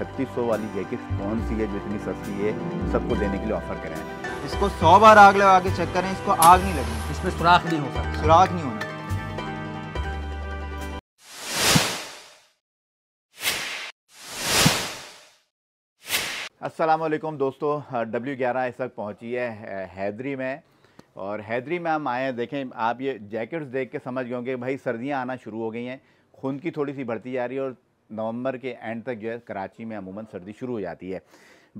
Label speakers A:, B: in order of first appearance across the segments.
A: छत्तीस सौ वाली जैकेट कौन सी है जो इतनी सस्ती है सबको देने के लिए ऑफर करें
B: इसको सौ बार आग लगा के चेक करें इसको आग नहीं लगी इसमें सुराख नहीं होगा सुराख नहीं होना
A: असलम दोस्तों डब्ल्यू ग्यारह इस वक्त पहुँची है हैदरी में और हैदरी में हम आए हैं देखें आप ये जैकेट्स देख के समझ गए होंगे भाई सर्दियाँ आना शुरू हो गई हैं खून की थोड़ी सी बढ़ती जा रही है और नवंबर के एंड तक जो है कराची में अमूमन सर्दी शुरू हो जाती है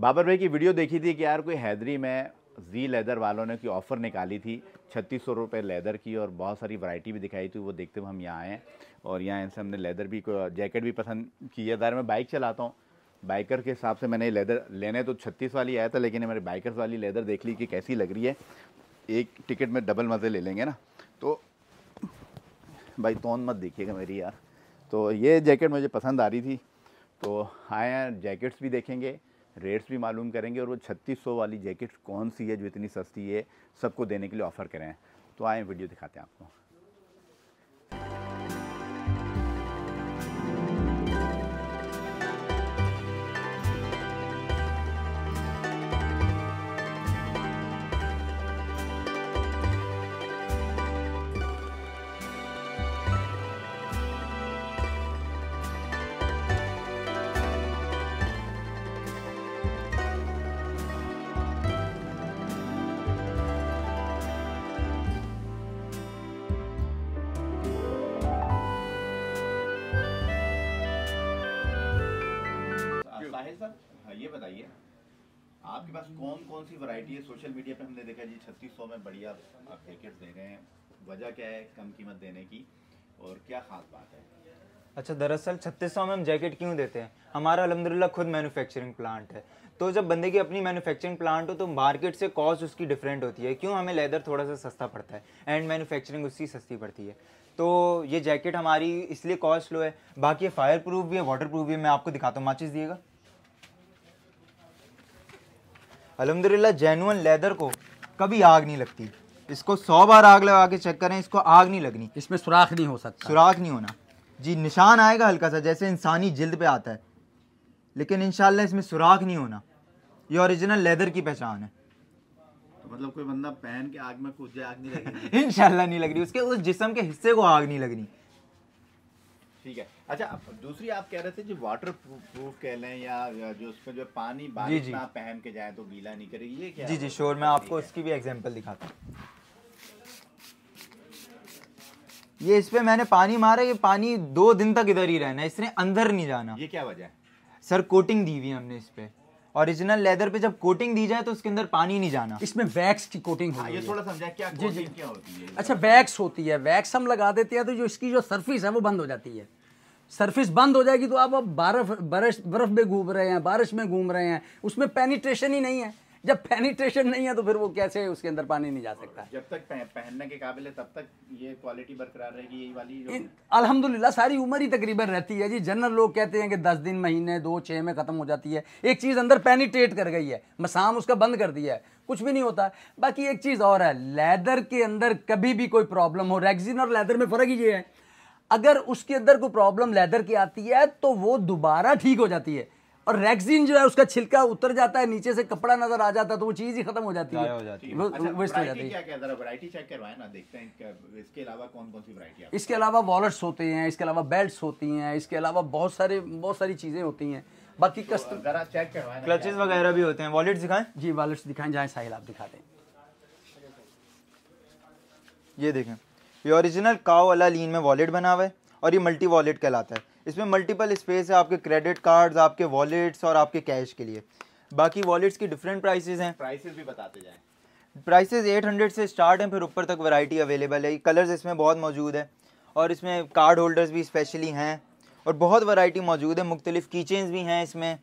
A: बाबर भाई की वीडियो देखी थी कि यार कोई हैदरी में जी लेदर वालों ने की ऑफ़र निकाली थी छत्तीस सौ रुपये लेदर की और बहुत सारी वैरायटी भी दिखाई थी वो देखते हुए हम यहाँ आए और यहाँ इनसे हमने लेदर भी जैकेट भी पसंद की है ज़ाहिर मैं बाइक चलाता हूँ बाइकर के हिसाब से मैंने लेदर लेने तो छत्तीस वाली आया था लेकिन मेरे बाइकर्स वाली लेदर देख ली कि कैसी लग रही है एक टिकट में डबल मज़े ले लेंगे ना तो भाई तोन मत देखिएगा मेरी यार तो ये जैकेट मुझे पसंद आ रही थी तो आए हैं जैकेट्स भी देखेंगे रेट्स भी मालूम करेंगे और वो 3600 वाली जैकेट कौन सी है जो इतनी सस्ती है सबको देने के लिए ऑफ़र करें तो आए वीडियो दिखाते हैं आपको साहिल साहब हाँ, ये बताइए आपके पास कौन कौन सी वैरायटी है सोशल मीडिया पे हमने देखा जी छत्तीस सौ में बढ़िया आप पैकेट दे रहे हैं वजह क्या है कम कीमत देने की और क्या खास बात है
B: अच्छा दरअसल छत्तीस सौ में हम जैकेट क्यों देते हैं हमारा अलहमदिल्ला खुद मैन्युफैक्चरिंग प्लांट है तो जब बंदे की अपनी मैन्युफैक्चरिंग प्लांट हो तो मार्केट से कॉस्ट उसकी डिफरेंट होती है क्यों हमें लेदर थोड़ा सा सस्ता पड़ता है एंड मैन्युफैक्चरिंग उसकी सस्ती पड़ती है तो ये जैकेट हमारी इसलिए कॉस्ट लो है बाकी फायर प्रूफ भी है वाटर प्रूफ भी है मैं आपको दिखाता हूँ माचिस दिएगा अलहमदिल्ला जेनुअन लेदर को कभी आग नहीं लगती इसको सौ बार आग लगा के चेक करें इसको आग नहीं लगनी इसमें सुराख नहीं हो सकता सुराख नहीं होना जी निशान आएगा हल्का सा जैसे इंसानी जिल्द पे आता है लेकिन इन इसमें सुराख नहीं होना ये ओरिजिनल लेदर की पहचान है
A: तो मतलब कोई बंदा पहन के आग में कूद जाए आग नहीं
B: लगनी इन नहीं लग रही उसके उस जिसम के हिस्से को आग नहीं लगनी
A: ठीक है अच्छा दूसरी आप कह रहे थे जो वाटर प्रूफ कह लें या जो उसमें जो पानी बारिश ना पहन के जाए तो गीला नहीं करेगी ये क्या जी जी
B: श्योर मैं आपको इसकी भी एग्जांपल दिखाता हूँ ये इस पे मैंने पानी मारा ये पानी दो दिन तक इधर ही रहना है इसने अंदर नहीं जाना ये क्या वजह है सर कोटिंग दी हुई है हमने इस पे ओरिजिनल लेदर पे जब कोटिंग दी जाए तो उसके अंदर पानी नहीं जाना इसमें वैक्स की कोटिंग हाँ, होती है थोड़ा
A: समझा क्या जी जी क्या होती है
B: अच्छा वैक्स होती है वैक्स हम लगा देते हैं तो जो इसकी
C: जो सरफेस है वो बंद हो जाती है सरफेस बंद हो जाएगी तो आप अब बर्फ बर्फ बर्फ में घूम रहे हैं बारिश में घूम रहे हैं उसमें पेनिट्रेशन ही नहीं है जब पेनिट्रेशन नहीं है तो फिर वो कैसे
A: उसके अंदर पानी नहीं जा सकता जब तक पहनने के काबिल है तब तक ये क्वालिटी बरकरार रहेगी यही वाली
C: अलहमदुल्ला सारी उम्र ही तकरीबन रहती है जी जनरल लोग कहते हैं कि दस दिन महीने दो छः में ख़त्म हो जाती है एक चीज़ अंदर पेनिट्रेट कर गई है मसाम उसका बंद कर दिया है कुछ भी नहीं होता बाकी एक चीज़ और है लेदर के अंदर कभी भी कोई प्रॉब्लम हो रेगजिन और लेदर में फ़र्क ही ये है अगर उसके अंदर कोई प्रॉब्लम लेदर की आती है तो वो दोबारा ठीक हो जाती है और रैक्सिन जो है उसका छिलका उतर जाता है नीचे से कपड़ा नजर आ जाता है तो वो चीज ही खत्म हो जाती है वेस्ट हो जाती है अच्छा, इसके अलावा वॉलेट्स होते हैं इसके अलावा बेल्ट होती हैं इसके अलावा बहुत सारे बहुत सारी चीजें होती हैं बाकी
A: कस्टम चेक क्लचेस
B: वगैरह भी होते हैं वॉलेट दिखाएं जी वॉलेट्स दिखाएं जाएं साहिल आप दिखा दें ये देखें ये ओरिजिनल काओ वाला लीन में वॉलेट बना हुआ है और ये मल्टी वॉलेट कहलाता है इसमें मल्टीपल स्पेस है आपके क्रेडिट कार्ड्स आपके वॉलेट्स और आपके कैश के लिए बाकी वॉलेट्स की डिफरेंट प्राइसेस हैं
A: प्राइसेस भी बताते जाएं
B: प्राइसेस 800 से स्टार्ट हैं फिर ऊपर तक वैरायटी अवेलेबल है कलर्स इसमें बहुत मौजूद है और इसमें कार्ड होल्डर्स भी स्पेशली हैं और बहुत वैरायटी मौजूद है मुख्तलिफ़ कीचेंस भी हैं इसमें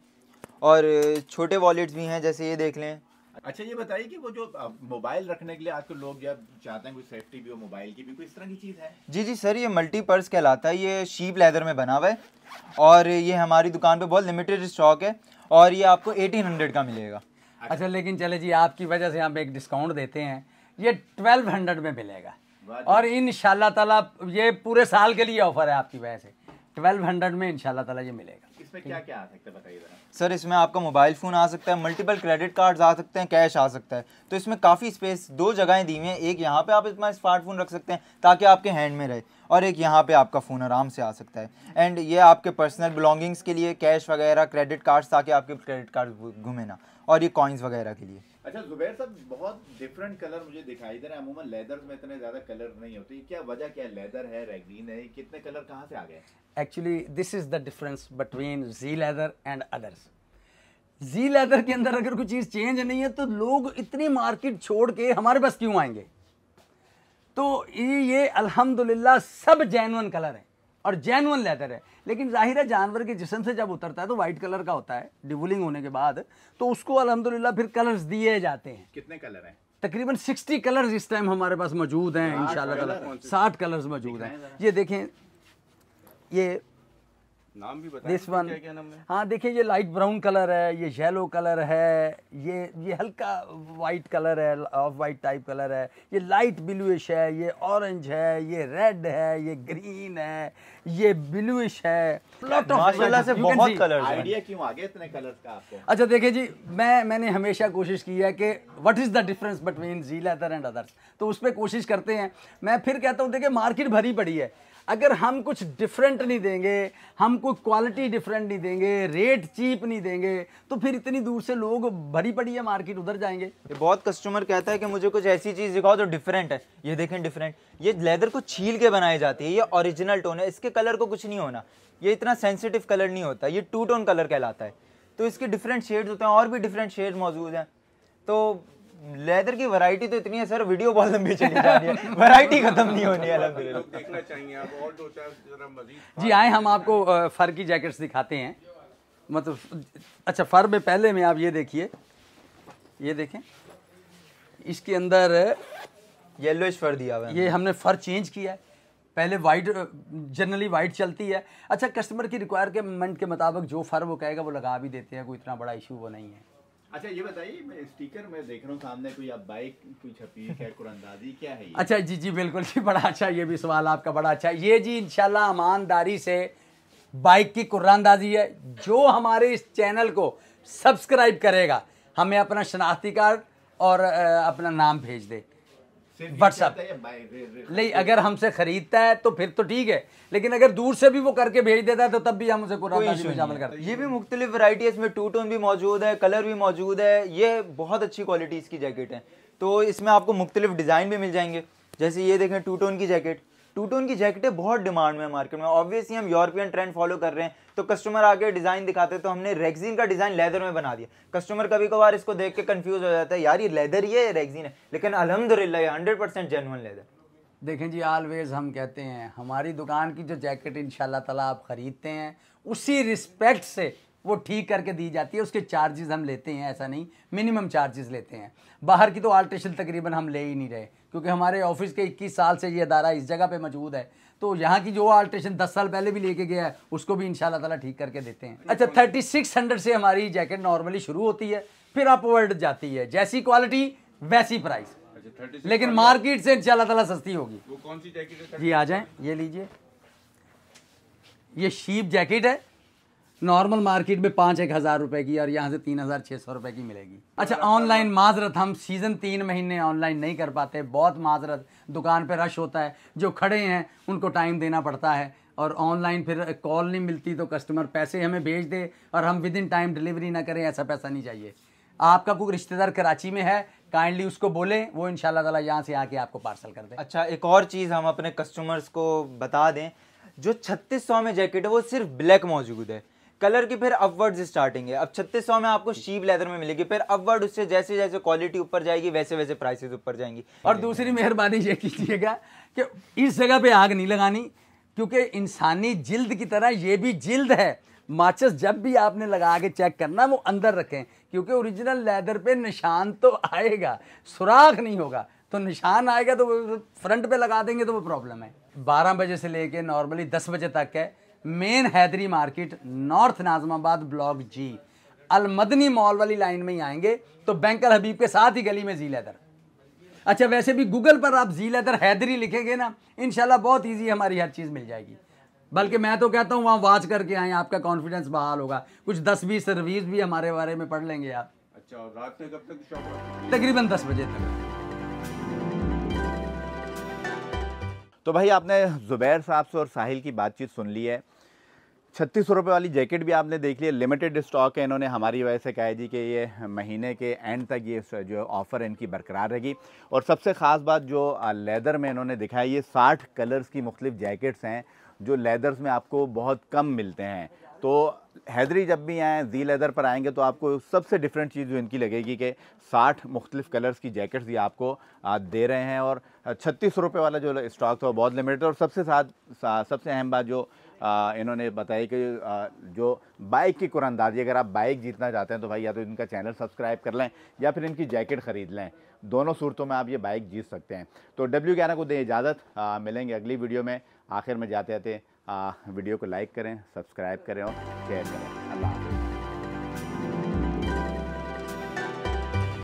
B: और छोटे वॉलेट्स भी हैं जैसे ये देख लें
A: अच्छा ये बताइए कि वो जो मोबाइल रखने के लिए आजकल लोग जब चाहते हैं कोई सेफ्टी भी हो मोबाइल की भी कोई इस तरह की चीज़ है
B: जी जी सर ये मल्टीपर्स कहलाता है ये शीप लेदर में बना हुआ है और ये हमारी दुकान पे बहुत लिमिटेड स्टॉक है और ये आपको 1800 का मिलेगा अच्छा,
C: अच्छा लेकिन चले जी आपकी वजह से हम एक डिस्काउंट देते हैं ये हंड्रेड में मिलेगा और इन ताला ये पूरे साल
B: के लिए ऑफर है आपकी वजह से हंड्रेड में इन ताला ये मिलेगा
A: इसमें क्या क्या आ सकता है बताइए
B: सर इसमें आपका मोबाइल फ़ोन आ सकता है मल्टीपल क्रेडिट कार्ड्स आ सकते हैं कैश आ सकता है तो इसमें काफ़ी स्पेस दो जगहें दी हुई हैं एक यहाँ पे आप इसमें स्मार्टफोन रख सकते हैं ताकि आपके हैंड में रहे और एक यहाँ पे आपका फ़ोन आराम से आ सकता है एंड ये आपके पर्सनल बिलोंगिंग्स के लिए कैश वगैरह क्रेडिट कार्ड्स ताकि आपके क्रेडिट कार्ड घूमे ना और ये कॉइन्स वगैरह के लिए
A: अच्छा जुबैर साहब बहुत डिफरेंट कलर मुझे दिखाई दे रहे हैं अमूमन लेदर में इतने ज़्यादा कलर नहीं होते क्या वजह क्या लेदर है रेगिन है कितने कलर कहाँ से आ गए
C: actually this is the difference between G leather and others G leather के अंदर अगर कोई चीज़ चेंज नहीं है तो लोग इतनी मार्केट छोड़ के हमारे पास क्यों आएंगे तो ये अल्हम्दुलिल्लाह सब जैनवन कलर है और जैनवन लेदर है लेकिन जाहिर है जानवर के जिसम से जब उतरता है तो वाइट कलर का होता है डिबुलिंग होने के बाद तो उसको अलहमदिल्ला फिर कलर्स दिए जाते हैं
A: कितने कलर हैं
C: तकरीबन 60 कलर्स इस टाइम हमारे पास मौजूद हैं इन शाह साठ कलर्स मौजूद हैं ये देखें ये
A: नाम भी बता दिस वन क्या नाम है
C: हाँ देखिए ये लाइट ब्राउन कलर है ये येलो कलर है ये ये हल्का वाइट कलर है ऑफ वाइट टाइप कलर है ये लाइट ब्लूइश है ये ऑरेंज है ये रेड है ये ग्रीन है ये ब्लूइश है प्लॉट माशाल्लाह से बहुत कलर आइडिया
A: क्यों आ गया इतने कलर्स का आपको अच्छा
C: देखिए जी मैं मैंने हमेशा कोशिश की है कि what is the difference between G leather and others तो उस पर कोशिश करते हैं मैं फिर कहता हूँ देखिए मार्केट भरी पड़ी है अगर हम कुछ डिफरेंट नहीं देंगे हम कोई क्वालिटी डिफरेंट नहीं देंगे रेट चीप नहीं
B: देंगे तो फिर इतनी दूर से लोग भरी पड़ी है मार्केट उधर जाएंगे बहुत कस्टमर कहता है कि मुझे कुछ ऐसी चीज़ दिखाओ जो डिफरेंट है ये देखें डिफरेंट ये लेदर को छील के बनाई जाती है ये ओरिजिनल टोन है इसके कलर को कुछ नहीं होना ये इतना सेंसिटिव कलर नहीं होता ये टू टोन कलर कहलाता है तो इसके डिफरेंट शेड्स होते हैं और भी डिफरेंट शेड मौजूद हैं तो लेदर की वैरायटी तो इतनी है सर वीडियो बहुत लंबी चली जा रही है वैरायटी खत्म नहीं होनी है देखना
C: जी आए हम आपको फर की जैकेट्स दिखाते हैं मतलब अच्छा फर में पहले में आप ये देखिए ये देखें इसके अंदर
B: येलोइश फर दिया हुआ है ये हमने
C: फर चेंज किया है पहले वाइट जनरली वाइट चलती है अच्छा कस्टमर की रिक्वायरमेंट के मुताबिक जो फर वो कहेगा वो लगा भी देते हैं कोई इतना बड़ा इशू वो नहीं है
A: अच्छा ये बताइए मैं स्टिकर में देख रहा हूँ सामने कोई आप बाइक कोई छपी है कुरंदाजी क्या है ये? अच्छा
C: जी जी बिल्कुल जी बड़ा अच्छा ये भी सवाल आपका बड़ा अच्छा ये जी इंशाल्लाह ईमानदारी से बाइक की कुरानदाजी है जो हमारे इस चैनल को सब्सक्राइब करेगा हमें अपना शनाख्ती कार्ड और अपना नाम भेज दे व्हाट्सअप नहीं अगर हमसे खरीदता है तो फिर तो ठीक है
B: लेकिन अगर दूर से भी वो करके भेज देता है तो तब भी हम उसे शामिल करते ये भी मुख्तलिफ वरायटी है इसमें टू टोन भी मौजूद है कलर भी मौजूद है ये बहुत अच्छी क्वालिटी इसकी जैकेट है तो इसमें आपको मुख्तलिफ डिज़ाइन भी मिल जाएंगे जैसे ये देखें टू टोन की जैकेट टू टोन की जैकेटें बहुत डिमांड में मार्केट में ऑब्वियसली हम यूरोपियन ट्रेंड फॉलो कर रहे हैं तो कस्टमर आगे डिज़ाइन दिखाते तो हमने रेगजीन का डिज़ाइन लेदर में बना दिया कस्टमर कभी कभार इसको देख के कन्फ्यूज हो जाता है यार ये लेदर ही है रेगजीन है लेकिन अलहमदिल्ला ये हंड्रेड परसेंट जेनवन लेदर देखें जी ऑलवेज़ हम कहते हैं हमारी दुकान
C: की जो जैकेट इन ताला आप ख़रीदते हैं उसी रिस्पेक्ट से वो ठीक करके दी जाती है उसके चार्जेस हम लेते हैं ऐसा नहीं मिनिमम चार्जेस लेते हैं बाहर की तो आल्ट्रेशन तकरीबन हम ले ही नहीं रहे क्योंकि हमारे ऑफिस के 21 साल से ये अदारा इस जगह पे मौजूद है तो यहाँ की जो आल्ट्रेशन 10 साल पहले भी लेके गया है उसको भी इन ताला ठीक करके देते हैं अच्छा हंड्रेड से हमारी जैकेट नॉर्मली शुरू होती है फिर अपवर्ड जाती है जैसी क्वालिटी वैसी प्राइस
A: अच्छा, लेकिन मार्केट से इन ताला सस्ती होगी कौन सी जैकेट जी आ जाए
C: ये लीजिए ये शीप जैकेट है नॉर्मल मार्केट में पाँच एक हज़ार रुपये की और यहाँ से तीन हज़ार छः सौ रुपये की मिलेगी अच्छा ऑनलाइन माजरत हम सीज़न तीन महीने ऑनलाइन नहीं कर पाते बहुत माजरत दुकान पर रश होता है जो खड़े हैं उनको टाइम देना पड़ता है और ऑनलाइन फिर कॉल नहीं मिलती तो कस्टमर पैसे हमें भेज दे और हम विद इन टाइम डिलीवरी ना करें ऐसा पैसा नहीं चाहिए आपका कोई रिश्तेदार कराची में है काइंडली उसको बोले वो इन तला यहाँ से आके आपको पार्सल कर दे
B: अच्छा एक और चीज़ हम अपने कस्टमर्स को बता दें जो सौ में जैकेट है वो सिर्फ ब्लैक मौजूद है कलर की फिर अपवर्ड स्टार्टिंग है अब छत्तीस में आपको शीप लेदर में मिलेगी फिर अपवर्ड उससे जैसे जैसे क्वालिटी ऊपर जाएगी वैसे वैसे प्राइसेस ऊपर जाएंगी और दूसरी मेहरबानी ये कीजिएगा कि इस जगह पे आग नहीं लगानी
C: क्योंकि इंसानी जिल्द की तरह ये भी जिल्द है माचिस जब भी आपने लगा के चेक करना वो अंदर रखें क्योंकि ओरिजिनल लेदर पे निशान तो आएगा सुराख नहीं होगा तो निशान आएगा तो फ्रंट पे लगा देंगे तो वो प्रॉब्लम है बारह बजे से लेके नॉर्मली दस बजे तक है main Haidery market North Nazimabad block G Almadni mall वाली लाइन में ही आएंगे तो बैंकर हबीब के साथ ही गली में जी लेदर अच्छा वैसे भी गूगल पर आप जी लेदर हैदरी लिखेंगे ना इनशाला बहुत ईजी हमारी हर चीज़ मिल जाएगी बल्कि मैं तो कहता हूँ वहाँ वाच करके आए आपका कॉन्फिडेंस बहाल होगा कुछ दस बीस रिव्यूज भी हमारे बारे में पढ़ लेंगे आप
A: अच्छा रात में कब तक शॉप
C: तकरीबन दस बजे तक
A: तो भाई आपने ज़ुबैर साहब से और साहिल की बातचीत सुन ली है छत्तीस रुपये वाली जैकेट भी आपने देख ली है लिमिटेड स्टॉक है इन्होंने हमारी वजह से कहा है जी कि ये महीने के एंड तक ये जो ऑफ़र इनकी बरकरार रहेगी और सबसे ख़ास बात जो लेदर में इन्होंने दिखाई ये साठ कलर्स की मुख्तलिफ जैकेट्स हैं जो लेदर्स में आपको बहुत कम मिलते हैं तो हैदरी जब भी आएँ जी लेदर पर आएंगे तो आपको सबसे डिफरेंट चीज़ जो इनकी लगेगी कि 60 मुख्तलिफ़ कलर्स की जैकेट्स ये आपको दे रहे हैं और छत्तीस रुपये वाला जो स्टॉक था वो बहुत लिमिटेड और सबसे साथ सबसे अहम बात जो आ, इन्होंने बताई कि जो बाइक की कुरानदाजी अगर आप बाइक जीतना चाहते हैं तो भाई या तो इनका चैनल सब्सक्राइब कर लें या फिर इनकी जैकेट ख़रीद लें दोनों सूरतों में आप ये बाइक जीत सकते हैं तो डब्ल्यू ग्यारह को दें इजाज़त मिलेंगे अगली वीडियो में आखिर में जाते जाते वीडियो को लाइक करें सब्सक्राइब करें और शेयर करें